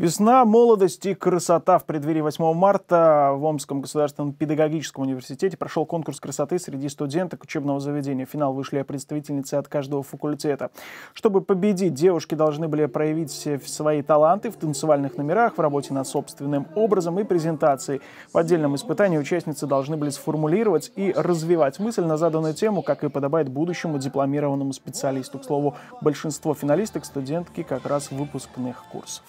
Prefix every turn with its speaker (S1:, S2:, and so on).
S1: Весна, молодость и красота. В преддверии 8 марта в Омском государственном педагогическом университете прошел конкурс красоты среди студенток учебного заведения. В финал вышли представительницы от каждого факультета. Чтобы победить, девушки должны были проявить свои таланты в танцевальных номерах, в работе над собственным образом и презентацией. В отдельном испытании участницы должны были сформулировать и развивать мысль на заданную тему, как и подобает будущему дипломированному специалисту. К слову, большинство финалисток – студентки как раз выпускных курсов.